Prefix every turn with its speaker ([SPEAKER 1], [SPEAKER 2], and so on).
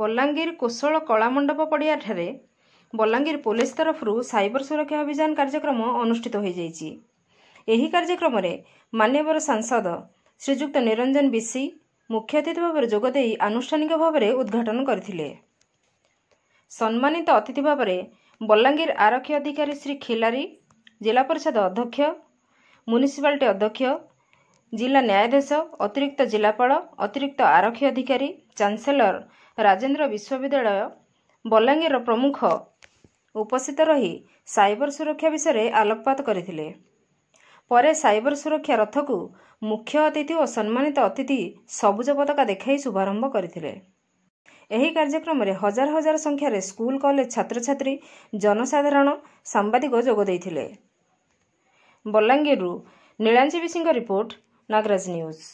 [SPEAKER 1] ବଲାଙ୍ଗୀର କୋଶଳ କଳାମଣ୍ଡପ ପଡ଼ିଆଠାରେ ବଲାଙ୍ଗୀର ପୋଲିସ ତରଫରୁ ସାଇବର ସୁରକ୍ଷା ଅଭିଯାନ କାର୍ଯ୍ୟକ୍ରମ ଅନୁଷ୍ଠିତ ହୋଇଯାଇଛି ଏହି କାର୍ଯ୍ୟକ୍ରମରେ ମାନ୍ୟବର ସାଂସଦ ଶ୍ରୀଯୁକ୍ତ ନିରଞ୍ଜନ ବିଶି ମୁଖ୍ୟ ଅତିଥି ଭାବରେ ଯୋଗଦେଇ ଆନୁଷ୍ଠାନିକ ଭାବରେ ଉଦ୍ଘାଟନ କରିଥିଲେ ସମ୍ମାନିତ ଅତିଥି ଭାବରେ ବଲାଙ୍ଗୀର ଆରକ୍ଷୀ ଅଧିକାରୀ ଶ୍ରୀ ଖିଲାରୀ ଜିଲ୍ଲା ପରିଷଦ ଅଧ୍ୟକ୍ଷ ମ୍ୟୁନିସିପାଲିଟି ଅଧ୍ୟକ୍ଷ ଜିଲ୍ଲା ନ୍ୟାୟାଧୀଶ ଅତିରିକ୍ତ ଜିଲ୍ଲାପାଳ ଅତିରିକ୍ତ ଆରକ୍ଷୀ ଅଧିକାରୀ ଚାନ୍ସେଲର ରାଜେନ୍ଦ୍ର ବିଶ୍ୱବିଦ୍ୟାଳୟ ବଲାଙ୍ଗୀରର ପ୍ରମୁଖ ଉପସ୍ଥିତ ରହି ସାଇବର ସୁରକ୍ଷା ବିଷୟରେ ଆଲୋକପାତ କରିଥିଲେ ପରେ ସାଇବର ସୁରକ୍ଷା ରଥକୁ ମୁଖ୍ୟ ଅତିଥି ଓ ସମ୍ମାନିତ ଅତିଥି ସବୁଜ ପତାକା ଦେଖାଇ ଶୁଭାରମ୍ଭ କରିଥିଲେ ଏହି କାର୍ଯ୍ୟକ୍ରମରେ ହଜାର ହଜାର ସଂଖ୍ୟାରେ ସ୍କୁଲ କଲେଜ ଛାତ୍ରଛାତ୍ରୀ ଜନସାଧାରଣ ସାମ୍ବାଦିକ ଯୋଗ ଦେଇଥିଲେ ବଲାଙ୍ଗୀରରୁ ନୀଳାଞ୍ଜୀବୀ ସିଂହ ରିପୋର୍ଟ ନାଗରାଜ ନ୍ୟୁଜ୍